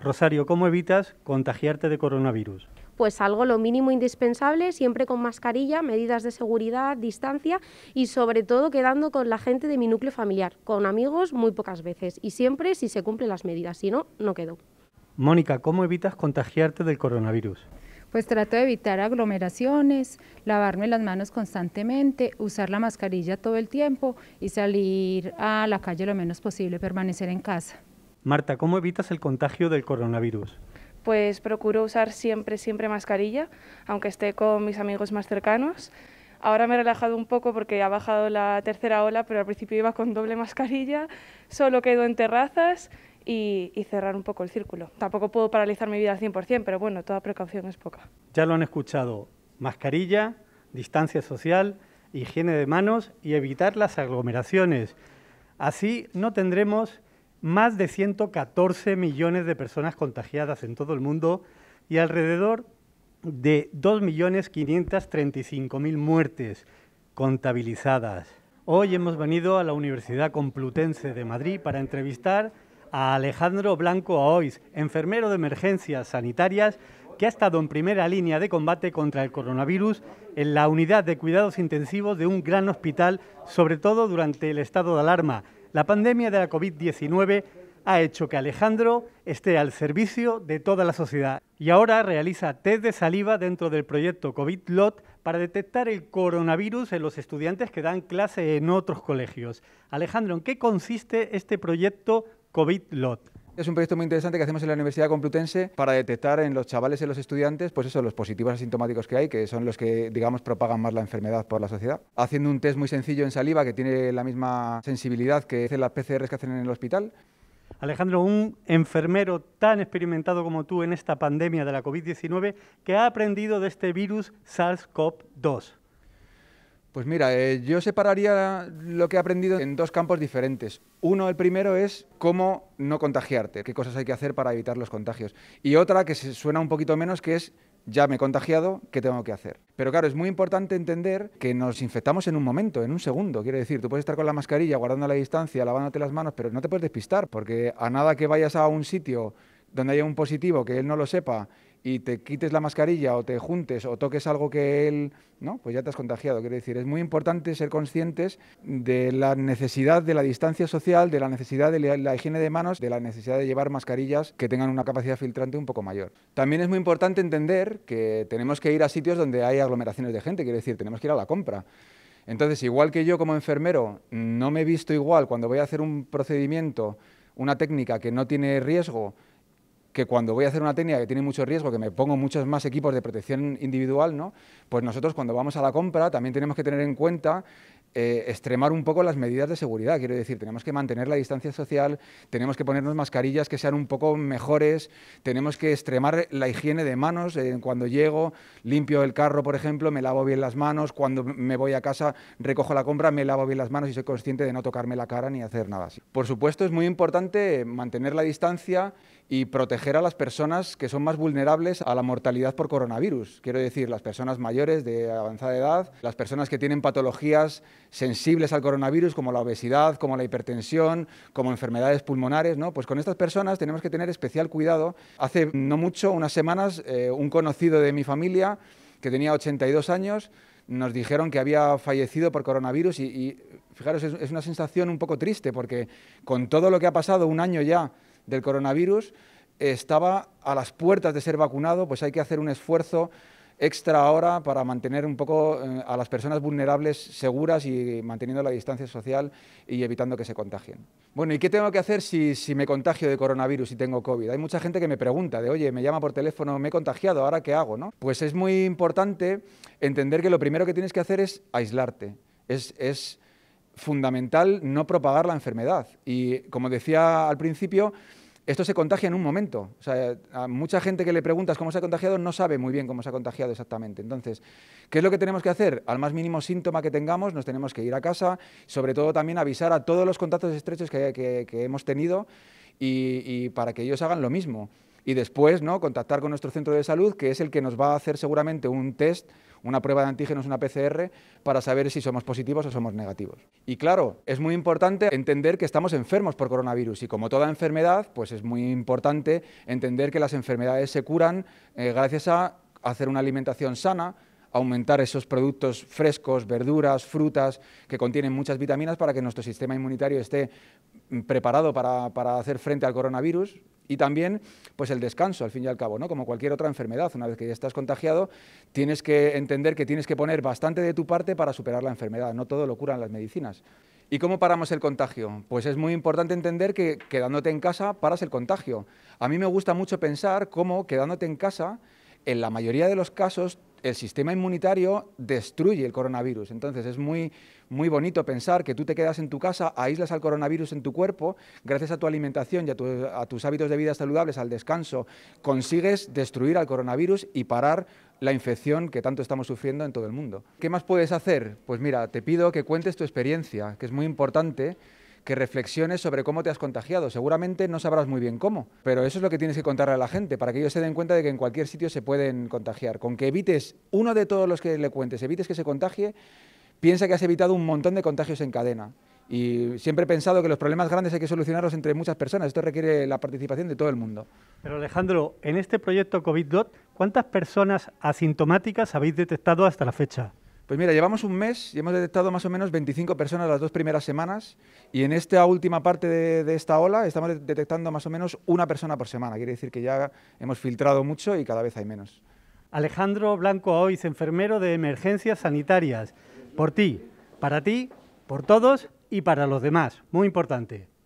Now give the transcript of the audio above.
Rosario, ¿cómo evitas contagiarte de coronavirus? Pues algo lo mínimo indispensable, siempre con mascarilla, medidas de seguridad, distancia y sobre todo quedando con la gente de mi núcleo familiar, con amigos muy pocas veces y siempre si se cumplen las medidas, si no, no quedo. Mónica, ¿cómo evitas contagiarte del coronavirus? Pues trato de evitar aglomeraciones, lavarme las manos constantemente, usar la mascarilla todo el tiempo y salir a la calle lo menos posible, permanecer en casa. Marta, ¿cómo evitas el contagio del coronavirus? Pues procuro usar siempre, siempre mascarilla, aunque esté con mis amigos más cercanos. Ahora me he relajado un poco porque ha bajado la tercera ola, pero al principio iba con doble mascarilla, solo quedo en terrazas y, cerrar un poco el círculo. Tampoco puedo paralizar mi vida al 100%, pero bueno, toda precaución es poca. Ya lo han escuchado, mascarilla, distancia social, higiene de manos y evitar las aglomeraciones. Así no tendremos más de 114 millones de personas contagiadas en todo el mundo y alrededor de 2.535.000 muertes contabilizadas. Hoy hemos venido a la Universidad Complutense de Madrid para entrevistar a Alejandro Blanco Aois, enfermero de emergencias sanitarias que ha estado en primera línea de combate contra el coronavirus en la unidad de cuidados intensivos de un gran hospital, sobre todo durante el estado de alarma, la pandemia de la COVID-19 ha hecho que Alejandro esté al servicio de toda la sociedad y ahora realiza test de saliva dentro del proyecto COVID Lot para detectar el coronavirus en los estudiantes que dan clase en otros colegios. Alejandro, ¿en qué consiste este proyecto COVID Lot? Es un proyecto muy interesante que hacemos en la Universidad Complutense para detectar en los chavales y los estudiantes, pues los positivos asintomáticos que hay, que son los que, digamos, propagan más la enfermedad por la sociedad. Haciendo un test muy sencillo en saliva que tiene la misma sensibilidad que hacen las PCRs que hacen en el hospital. Alejandro, un enfermero tan experimentado como tú en esta pandemia de la COVID-19 que ha aprendido de este virus SARS-CoV-2. Pues mira, eh, yo separaría lo que he aprendido en dos campos diferentes. Uno, el primero es cómo no contagiarte, qué cosas hay que hacer para evitar los contagios. Y otra que se suena un poquito menos, que es ya me he contagiado, ¿qué tengo que hacer? Pero claro, es muy importante entender que nos infectamos en un momento, en un segundo. Quiere decir, tú puedes estar con la mascarilla, guardando la distancia, lavándote las manos, pero no te puedes despistar, porque a nada que vayas a un sitio donde haya un positivo, que él no lo sepa, y te quites la mascarilla o te juntes o toques algo que él, ¿no? Pues ya te has contagiado. Quiero decir, es muy importante ser conscientes de la necesidad de la distancia social, de la necesidad de la higiene de manos, de la necesidad de llevar mascarillas que tengan una capacidad filtrante un poco mayor. También es muy importante entender que tenemos que ir a sitios donde hay aglomeraciones de gente, quiero decir, tenemos que ir a la compra. Entonces, igual que yo como enfermero no me he visto igual cuando voy a hacer un procedimiento, una técnica que no tiene riesgo, que cuando voy a hacer una técnica que tiene mucho riesgo, que me pongo muchos más equipos de protección individual, ¿no? pues nosotros cuando vamos a la compra también tenemos que tener en cuenta eh, extremar un poco las medidas de seguridad. Quiero decir, tenemos que mantener la distancia social, tenemos que ponernos mascarillas que sean un poco mejores, tenemos que extremar la higiene de manos. Eh, cuando llego, limpio el carro, por ejemplo, me lavo bien las manos. Cuando me voy a casa, recojo la compra, me lavo bien las manos y soy consciente de no tocarme la cara ni hacer nada así. Por supuesto, es muy importante mantener la distancia y proteger a las personas que son más vulnerables a la mortalidad por coronavirus. Quiero decir, las personas mayores de avanzada edad, las personas que tienen patologías sensibles al coronavirus como la obesidad, como la hipertensión, como enfermedades pulmonares, ¿no? Pues con estas personas tenemos que tener especial cuidado. Hace no mucho, unas semanas, eh, un conocido de mi familia que tenía 82 años nos dijeron que había fallecido por coronavirus y, fijaros, es una sensación un poco triste porque con todo lo que ha pasado, un año ya, del coronavirus estaba a las puertas de ser vacunado, pues hay que hacer un esfuerzo extra ahora para mantener un poco eh, a las personas vulnerables seguras y manteniendo la distancia social y evitando que se contagien. Bueno, ¿y qué tengo que hacer si, me contagio de coronavirus y tengo COVID? Hay mucha gente que me pregunta de, oye, me llama por teléfono, me he contagiado, ¿ahora qué hago? ¿no? Pues es muy importante entender que lo primero que tienes que hacer es aislarte, es, es fundamental no propagar la enfermedad. Y como decía al principio, esto se contagia en un momento. sea, a mucha gente que le preguntas cómo se ha contagiado no sabe muy bien cómo se ha contagiado exactamente. Entonces, ¿qué es lo que tenemos que hacer? Al más mínimo síntoma que tengamos, nos tenemos que ir a casa, sobre todo también avisar a todos los contactos estrechos que, hemos tenido y para que ellos hagan lo mismo y después ¿no? contactar con nuestro centro de salud, que es el que nos va a hacer seguramente un test, una prueba de antígenos, una PCR, para saber si somos positivos o somos negativos. Y claro, es muy importante entender que estamos enfermos por coronavirus y como toda enfermedad, pues es muy importante entender que las enfermedades se curan eh, gracias a hacer una alimentación sana, aumentar esos productos frescos, verduras, frutas, que contienen muchas vitaminas para que nuestro sistema inmunitario esté mm, preparado para, hacer frente al coronavirus. Y también, pues el descanso, al fin y al cabo, ¿no? Como cualquier otra enfermedad, una vez que ya estás contagiado, tienes que entender que tienes que poner bastante de tu parte para superar la enfermedad. No todo lo curan las medicinas. ¿Y cómo paramos el contagio? Pues es muy importante entender que quedándote en casa paras el contagio. A mí me gusta mucho pensar cómo quedándote en casa, en la mayoría de los casos, el sistema inmunitario destruye el coronavirus. Entonces es muy, muy bonito pensar que tú te quedas en tu casa, aíslas al coronavirus en tu cuerpo, gracias a tu alimentación y a, a tus hábitos de vida saludables, al descanso, consigues destruir al coronavirus y parar la infección que tanto estamos sufriendo en todo el mundo. ¿Qué más puedes hacer? Pues mira, te pido que cuentes tu experiencia, que es muy importante que reflexiones sobre cómo te has contagiado. Seguramente no sabrás muy bien cómo, pero eso es lo que tienes que contarle a la gente, para que ellos se den cuenta de que en cualquier sitio se pueden contagiar. Con que evites uno de todos los que le cuentes, evites que se contagie, piensa que has evitado un montón de contagios en cadena. Y siempre he pensado que los problemas grandes hay que solucionarlos entre muchas personas. Esto requiere la participación de todo el mundo. Pero Alejandro, en este proyecto COVID-DOT, ¿cuántas personas asintomáticas habéis detectado hasta la fecha? Pues mira, llevamos un mes y hemos detectado más o menos 25 personas las dos primeras semanas y en esta última parte de, esta ola estamos detectando más o menos una persona por semana. Quiere decir que ya hemos filtrado mucho y cada vez hay menos. Alejandro Blanco Aoiz, enfermero de emergencias sanitarias. Por ti, para ti, por todos y para los demás. Muy importante.